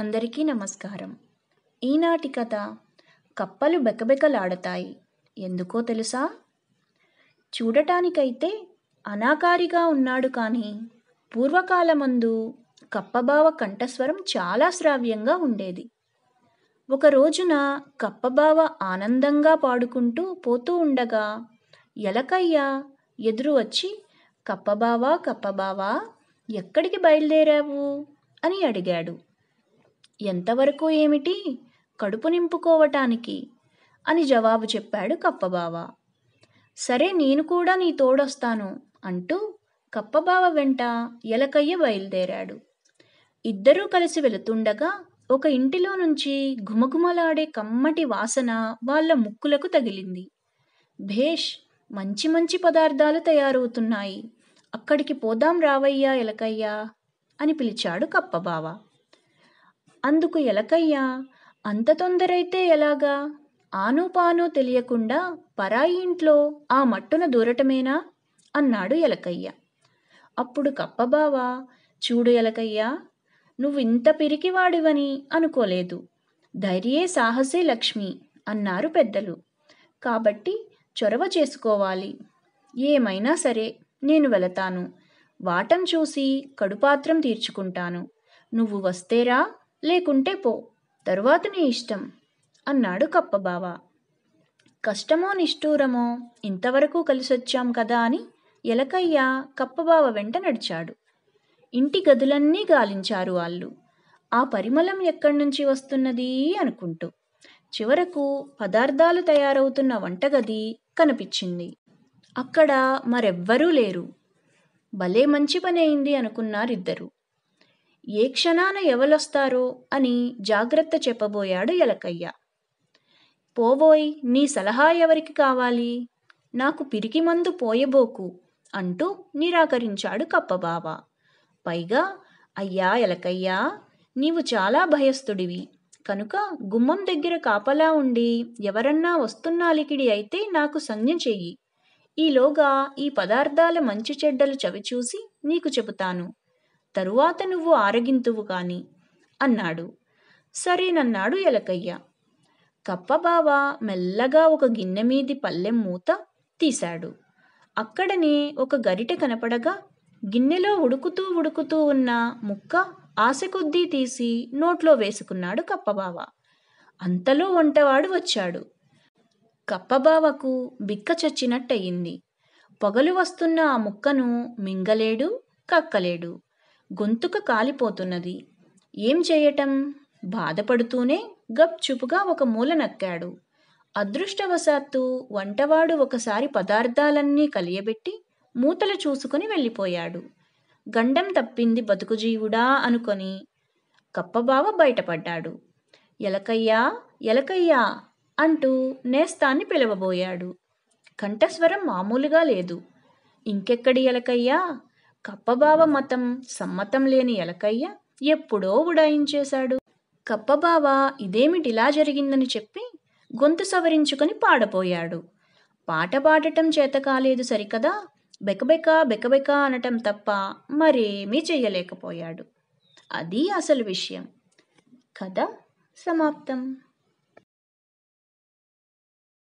అందరికీ నమస్కారం ఈనాటి కథ కప్పలు బెకబెకలాడతాయి ఎందుకో తెలుసా చూడటానికైతే అనాకారిగా ఉన్నాడు కానీ పూర్వకాలమందు కప్పబావ కంఠస్వరం చాలా శ్రావ్యంగా ఉండేది ఒక రోజున కప్పబావ ఆనందంగా పాడుకుంటూ పోతూ ఉండగా ఎలకయ్య ఎదురు వచ్చి కప్పబావా కప్పబావా ఎక్కడికి బయలుదేరావు అని అడిగాడు ఎంతవరకు ఏమిటి కడుపు నింపుకోవటానికి అని జవాబు చెప్పాడు కప్పబావ సరే నేను కూడా నీ తోడొస్తాను అంటూ కప్పబావ వెంట ఎలకయ్య బయలుదేరాడు ఇద్దరూ కలిసి వెళుతుండగా ఒక ఇంటిలో నుంచి ఘుమఘుమలాడే కమ్మటి వాసన వాళ్ళ ముక్కులకు తగిలింది భేష్ మంచి మంచి పదార్థాలు తయారవుతున్నాయి అక్కడికి పోదాం రావయ్యా ఎలకయ్యా అని పిలిచాడు కప్పబావ అందుకు ఎలకయ్య అంత తొందరైతే ఎలాగా ఆనూ పానూ తెలియకుండా పరాయి ఇంట్లో ఆ మట్టును దూరటమేనా అన్నాడు ఎలకయ్య అప్పుడు కప్పబావా చూడు ఎలకయ్యా నువ్వింత పిరికివాడివని అనుకోలేదు ధైర్యే సాహసే లక్ష్మి అన్నారు పెద్దలు కాబట్టి చొరవ చేసుకోవాలి ఏమైనా సరే నేను వెళతాను వాటం చూసి కడుపాత్రం తీర్చుకుంటాను నువ్వు వస్తేరా లేకుంటే పో తరువాత నీ ఇష్టం అన్నాడు కప్పబావ కష్టమో నిష్ఠూరమో ఇంతవరకు కలిసొచ్చాం కదా అని ఎలకయ్య కప్పబావ వెంట నడిచాడు ఇంటి గదులన్నీ గాలించారు వాళ్ళు ఆ పరిమళం ఎక్కడి నుంచి వస్తున్నది అనుకుంటూ చివరకు పదార్థాలు తయారవుతున్న వంటగది కనిపించింది అక్కడ మరెవ్వరూ లేరు భలే మంచి పని అయింది అనుకున్నారిద్దరు ఏ క్షణాన ఎవలొస్తారో అని జాగ్రత్త చెప్పబోయాడు ఎలకయ్య పోబోయ్ నీ సలహా ఎవరికి కావాలి నాకు పిరికి మందు పోయబోకు అంటూ నిరాకరించాడు కప్పబావ పైగా అయ్యా ఎలకయ్యా నీవు చాలా భయస్థుడివి కనుక గుమ్మం దగ్గర కాపలా ఉండి ఎవరన్నా వస్తున్నాలికిడి అయితే నాకు సంజ్ఞ చెయ్యి ఈలోగా ఈ పదార్థాల మంచి చెడ్డలు చవిచూసి నీకు చెబుతాను తరువాత నువ్వు ఆరగింతువు కాని అన్నాడు సరేనన్నాడు ఎలకయ్య కప్పబావ మెల్లగా ఒక గిన్నె మీది పల్లెం మూత తీశాడు అక్కడనే ఒక గరిటె కనపడగా గిన్నెలో ఉడుకుతూ ఉడుకుతూ ఉన్న ముక్క ఆశ తీసి నోట్లో వేసుకున్నాడు కప్పబావ అంతలో వంటవాడు వచ్చాడు కప్పబావకు బిక్క చచ్చినట్టయింది పొగలు వస్తున్న ఆ ముక్కను మింగలేడు కక్కలేడు గొంతుక కాలిపోతున్నది ఏం చేయటం బాధపడుతూనే గప్చుపుగా ఒక మూల నక్కాడు అదృష్టవశాత్తు వంటవాడు ఒకసారి పదార్థాలన్నీ కలియబెట్టి మూతలు చూసుకుని వెళ్ళిపోయాడు గండం తప్పింది బతుకుజీవుడా అనుకొని కప్పబావ బయటపడ్డాడు ఎలకయ్యా ఎలకయ్యా అంటూ నేస్తాన్ని పిలవబోయాడు కంఠస్వరం మామూలుగా లేదు ఇంకెక్కడి ఎలకయ్యా కప్పబావ మతం సమ్మతం లేని ఎలకయ్య ఎప్పుడో ఉడాయించేశాడు కప్పబావ ఇదేమిటిలా జరిగిందని చెప్పి గొంతు సవరించుకొని పాడపోయాడు పాట పాడటం చేత కాలేదు సరికదా బెకబెక బెకబెక అనటం తప్ప మరేమీ చేయలేకపోయాడు అది అసలు విషయం కథ సమాప్తం